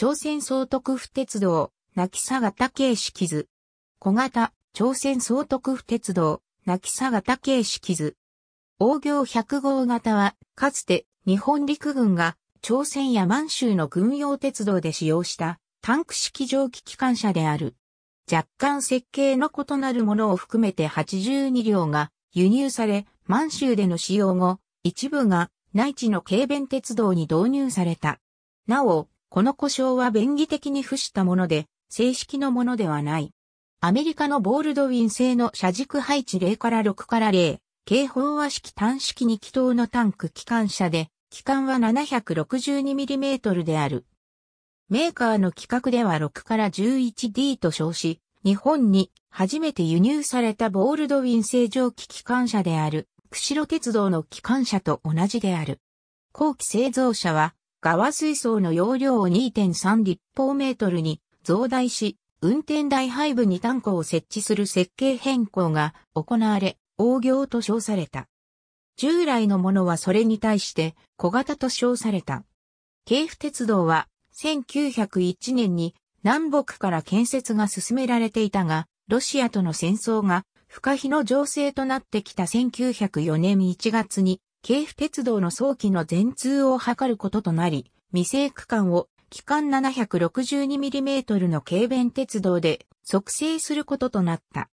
朝鮮総督府鉄道、泣きさた形式図。小型、朝鮮総督府鉄道、泣きさた形式図。大行100号型は、かつて日本陸軍が朝鮮や満州の軍用鉄道で使用したタンク式蒸気機関車である。若干設計の異なるものを含めて82両が輸入され、満州での使用後、一部が内地の軽便鉄道に導入された。なお、この故障は便宜的に付したもので、正式のものではない。アメリカのボールドウィン製の車軸配置0から6から0、軽飽和式単式2気筒のタンク機関車で、機関は 762mm である。メーカーの規格では6から 11D と称し、日本に初めて輸入されたボールドウィン製蒸気機関車である、釧路鉄道の機関車と同じである。後期製造車は側水槽の容量を2.3立方メートルに増大し、運転台背部にンクを設置する設計変更が行われ、大行と称された。従来のものはそれに対して小型と称された。京府鉄道は1901年に南北から建設が進められていたが、ロシアとの戦争が不可避の情勢となってきた1904年1月に京府鉄道の早期の全通を図ることとなり、未成区間を期間 762mm の軽便鉄道で促成することとなった。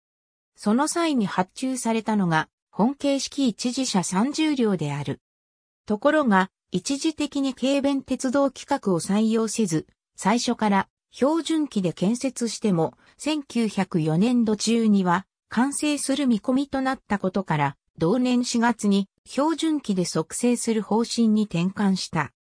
その際に発注されたのが、本形式一時車30両である。ところが、一時的に軽便鉄道規格を採用せず、最初から標準機で建設しても、1904年度中には完成する見込みとなったことから、同年4月に標準機で測定する方針に転換した。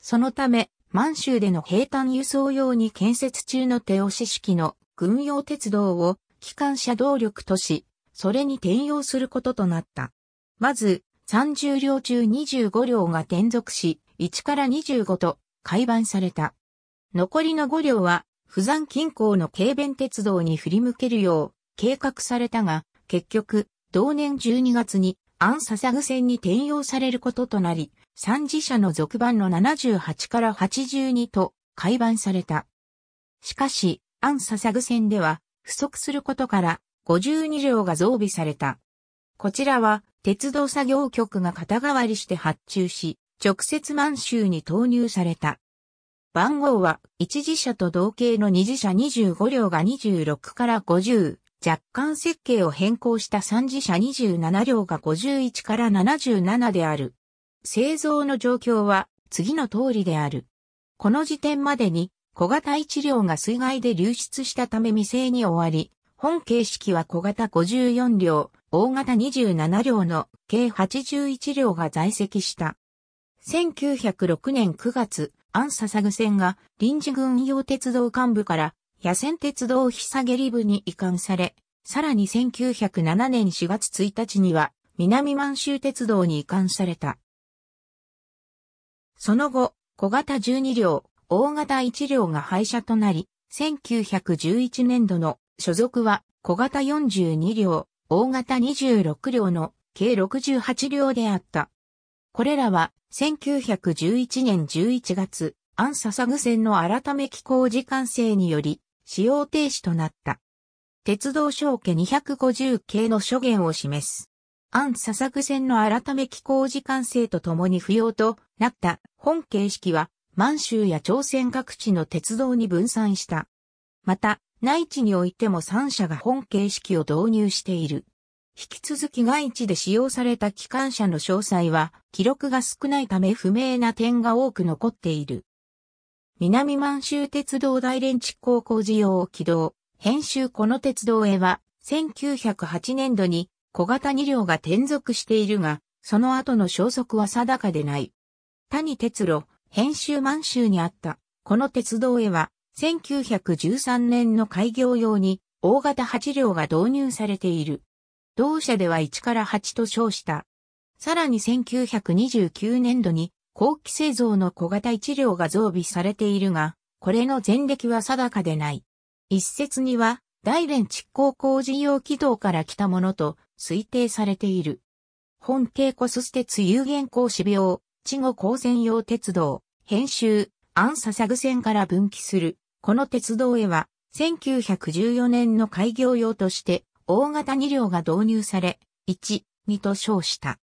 そのため、満州での平坦輸送用に建設中の手押し式の軍用鉄道を機関車動力とし、それに転用することとなった。まず、30両中25両が転属し、1から25と改版された。残りの5両は、富山近郊の軽便鉄道に振り向けるよう計画されたが、結局、同年12月にアンササグ線に転用されることとなり、三次社の続版の78から82と改版された。しかし、アンササグ線では不足することから52両が増備された。こちらは鉄道作業局が肩代わりして発注し、直接満州に投入された。番号は1次車と同型の2次車25両が26から50、若干設計を変更した三次車27両が51から77である。製造の状況は次の通りである。この時点までに小型1両が水害で流出したため未成に終わり、本形式は小型54両、大型27両の計81両が在籍した。1906年9月、アンササグ船が臨時軍用鉄道幹部から野戦鉄道日下部に移管され、さらに1907年4月1日には南満州鉄道に移管された。その後、小型12両、大型1両が廃車となり、1911年度の所属は小型42両、大型26両の計68両であった。これらは1911年11月、安笹具線の改め機構時間制により使用停止となった。鉄道省家250系の諸言を示す。安佐作線の改め機構時間制とともに不要となった本形式は満州や朝鮮各地の鉄道に分散した。また、内地においても3社が本形式を導入している。引き続き外地で使用された機関車の詳細は記録が少ないため不明な点が多く残っている。南満州鉄道大連地高校事業を起動。編集この鉄道へは、1908年度に小型2両が転属しているが、その後の消息は定かでない。谷鉄路、編集満州にあった、この鉄道へは、1913年の開業用に、大型8両が導入されている。同社では1から8と称した。さらに1929年度に、後期製造の小型1両が増備されているが、これの前歴は定かでない。一説には、大連蓄光工事用軌道から来たものと推定されている。本ス骨鉄有限工事病、地後高専用鉄道、編集、暗査サグ線から分岐する。この鉄道へは、1914年の開業用として、大型2両が導入され、1、2と称した。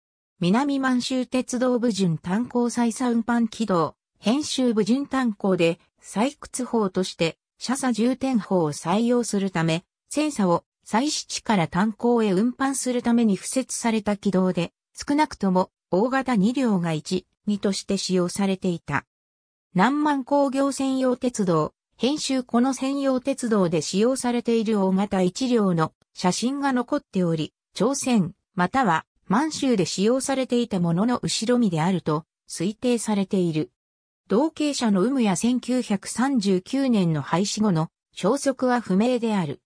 南満州鉄道部順炭鉱採算搬軌道、編集部順炭鉱で採掘法として、車座重点法を採用するため、戦車を採取地から炭鉱へ運搬するために敷設された軌道で、少なくとも大型2両が1、2として使用されていた。南満工業専用鉄道、編集この専用鉄道で使用されている大型1両の写真が残っており、朝鮮、または満州で使用されていたものの後ろ身であると推定されている。同型車の有無や1939年の廃止後の消息は不明である。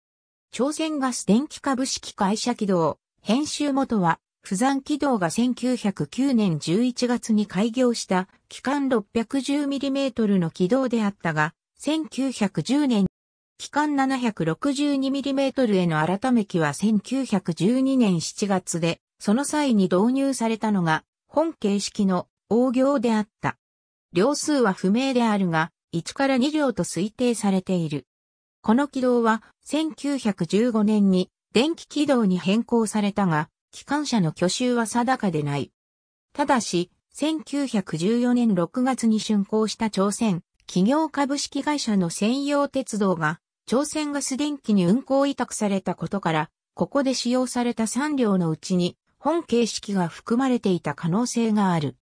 朝鮮ガス電気株式会社軌道、編集元は、不山軌道が1909年11月に開業した機関 610mm の軌道であったが、1910年、機関 762mm への改め機は1912年7月で、その際に導入されたのが、本形式の大行であった。両数は不明であるが、1から2両と推定されている。この軌道は1915年に電気軌道に変更されたが、機関車の挙手は定かでない。ただし、1914年6月に竣工した朝鮮企業株式会社の専用鉄道が朝鮮ガス電気に運行委託されたことから、ここで使用された3両のうちに本形式が含まれていた可能性がある。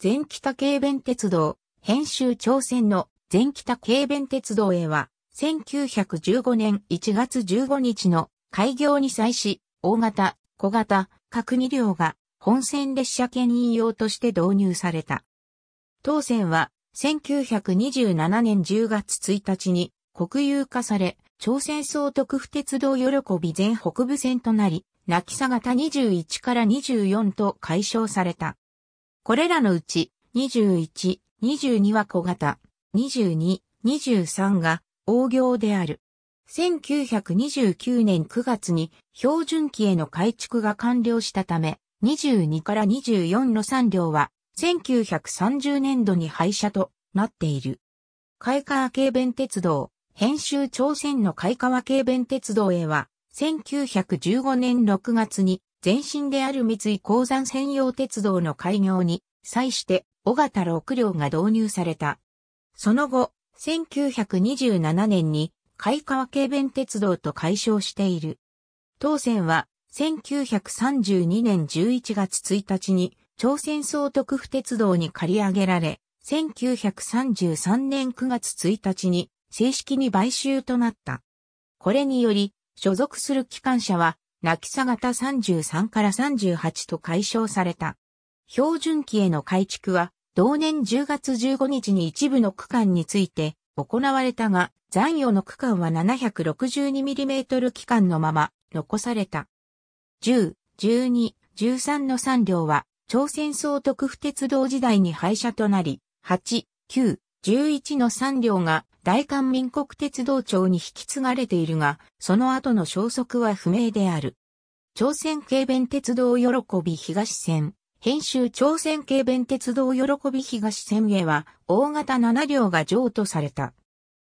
全北軽便鉄道、編集朝鮮の全北軽便鉄道へは、1915年1月15日の開業に際し、大型、小型、各2両が本線列車牽引用として導入された。当線は1927年10月1日に国有化され、朝鮮総督府鉄道喜び全北部線となり、泣きさ型21から24と解消された。これらのうち、21、22は小型、22、23が大行である。1929年9月に標準機への改築が完了したため、22から24の3両は1930年度に廃車となっている。海川軽弁鉄道、編集朝鮮の海川軽弁鉄道へは1915年6月に前身である三井鉱山専用鉄道の開業に際して尾形6両が導入された。その後、1927年に海川軽便鉄道と解消している。当選は1932年11月1日に朝鮮総督府鉄道に借り上げられ、1933年9月1日に正式に買収となった。これにより、所属する機関車は、泣きさ型33から38と解消された。標準機への改築は、同年10月15日に一部の区間について行われたが、残余の区間は 762mm 機関のまま残された。10、12、13の3両は、朝鮮総督府鉄道時代に廃車となり、8、9、11の3両が大韓民国鉄道庁に引き継がれているが、その後の消息は不明である。朝鮮軽便鉄道喜び東線、編集朝鮮軽便鉄道喜び東線へは、大型7両が譲渡された。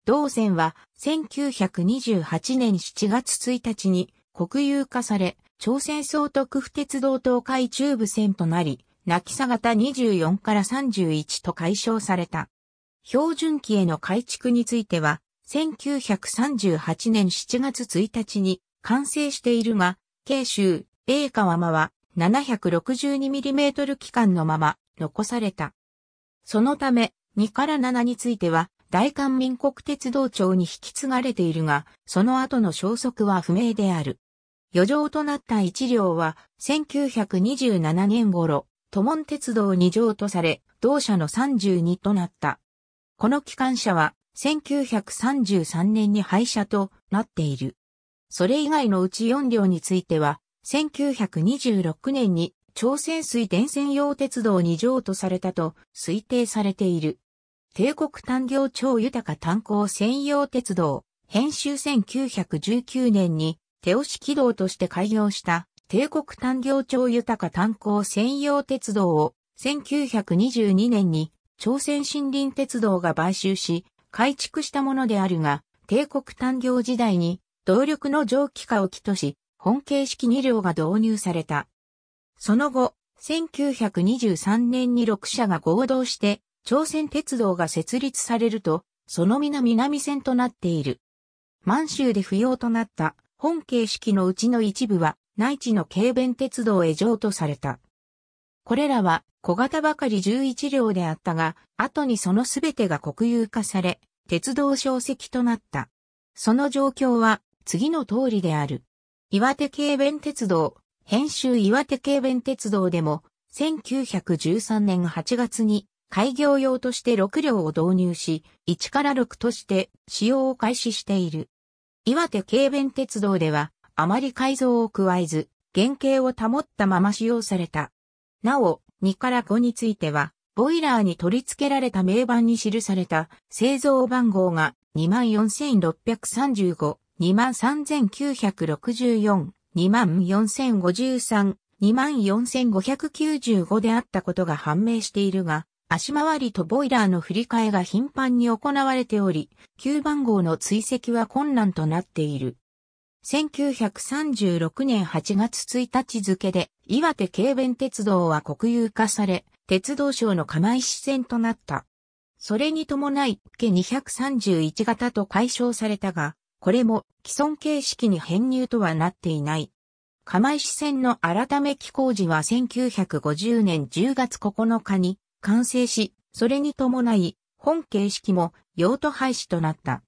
同線は、1928年7月1日に国有化され、朝鮮総督府鉄道東海中部線となり、泣きさ型24から31と解消された。標準機への改築については、1938年7月1日に完成しているが、慶州、英川間は 762mm 機関のまま残された。そのため、2から7については、大韓民国鉄道庁に引き継がれているが、その後の消息は不明である。余剰となった1両は、1927年頃、都門鉄道2乗とされ、同社の32となった。この機関車は1933年に廃車となっている。それ以外のうち4両については、1926年に朝鮮水電線用鉄道に譲渡されたと推定されている。帝国単行超豊か炭鉱専用鉄道、編集1919年に手押し軌道として開業した帝国単行超豊か炭鉱専用鉄道を1922年に朝鮮森林鉄道が買収し、改築したものであるが、帝国単行時代に動力の蒸気化を起とし、本形式2両が導入された。その後、1923年に6社が合同して、朝鮮鉄道が設立されると、その南南線となっている。満州で不要となった本形式のうちの一部は、内地の軽便鉄道へ譲渡された。これらは小型ばかり11両であったが、後にそのすべてが国有化され、鉄道小石となった。その状況は次の通りである。岩手軽弁鉄道、編集岩手軽弁鉄道でも、1913年8月に開業用として6両を導入し、1から6として使用を開始している。岩手軽弁鉄道では、あまり改造を加えず、原型を保ったまま使用された。なお、2から5については、ボイラーに取り付けられた名板に記された製造番号が24635、23964、24053、24595であったことが判明しているが、足回りとボイラーの振り替えが頻繁に行われており、9番号の追跡は困難となっている。1936年8月1日付で岩手軽便鉄道は国有化され、鉄道省の釜石線となった。それに伴い、計2 3 1型と解消されたが、これも既存形式に編入とはなっていない。釜石線の改め機工事は1950年10月9日に完成し、それに伴い、本形式も用途廃止となった。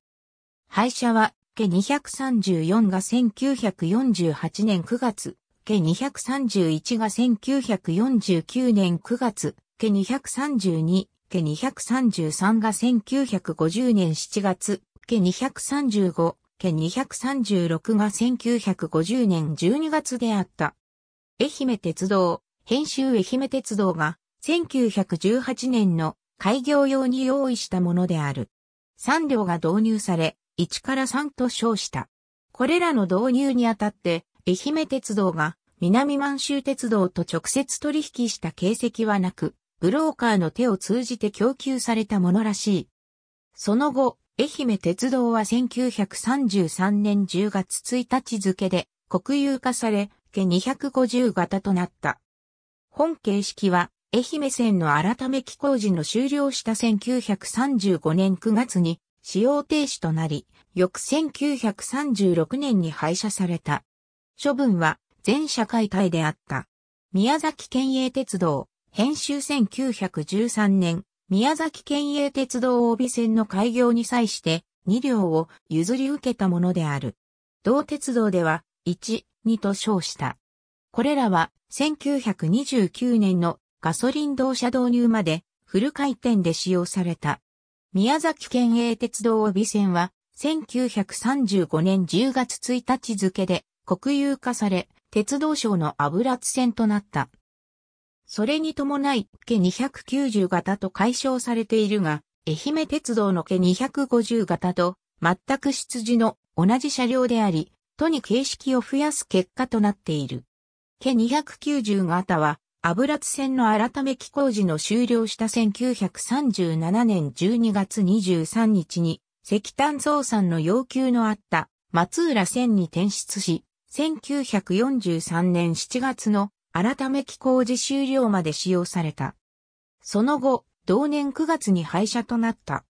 廃車はケ234が1948年9月、ケ231が1949年9月、ケ232、ケ233が1950年7月、ケ235、ケ236が1950年12月であった。愛媛鉄道、編集愛媛鉄道が1918年の開業用に用意したものである。3両が導入され、1から3と称した。これらの導入にあたって、愛媛鉄道が南満州鉄道と直接取引した形跡はなく、ブローカーの手を通じて供給されたものらしい。その後、愛媛鉄道は1933年10月1日付で国有化され、計250型となった。本形式は、愛媛線の改め機工時の終了した1935年9月に使用停止となり、翌1936年に廃車された。処分は全社会体であった。宮崎県営鉄道、編集1913年、宮崎県営鉄道帯線の開業に際して2両を譲り受けたものである。同鉄道では1、2と称した。これらは1929年のガソリン動車導入までフル回転で使用された。宮崎県営鉄道帯線は、1935年10月1日付で国有化され、鉄道省の油津線となった。それに伴い、家290型と解消されているが、愛媛鉄道の家250型と全く出自の同じ車両であり、都に形式を増やす結果となっている。家290型は油津線の改め機工事の終了した1937年12月23日に石炭増産の要求のあった松浦線に転出し、1943年7月の改め機工事終了まで使用された。その後、同年9月に廃車となった。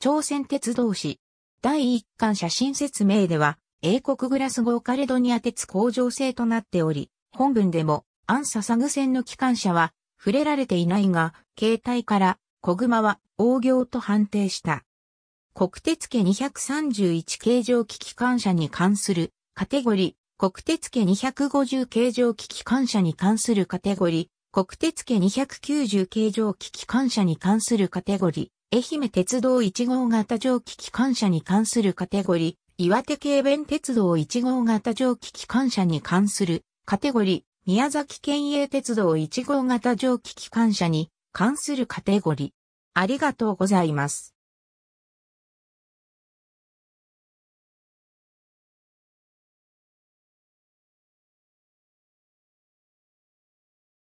朝鮮鉄道市。第一巻写真説明では、英国グラスゴーカレドニア鉄工場制となっており、本文でもアンササグ戦の機関車は触れられていないが、携帯から小熊は大行と判定した。国鉄家231形状機機関車に関するカテゴリー、国鉄家250形状機機関車に関するカテゴリー、国鉄家290形状機機関車に関するカテゴリー、愛媛鉄道1号型蒸気機関車に関するカテゴリー、岩手軽便鉄道1号型蒸気機関車に関するカテゴリ宮崎県営鉄道1号型蒸気機関車に関するカテゴリー。ありがとうございます。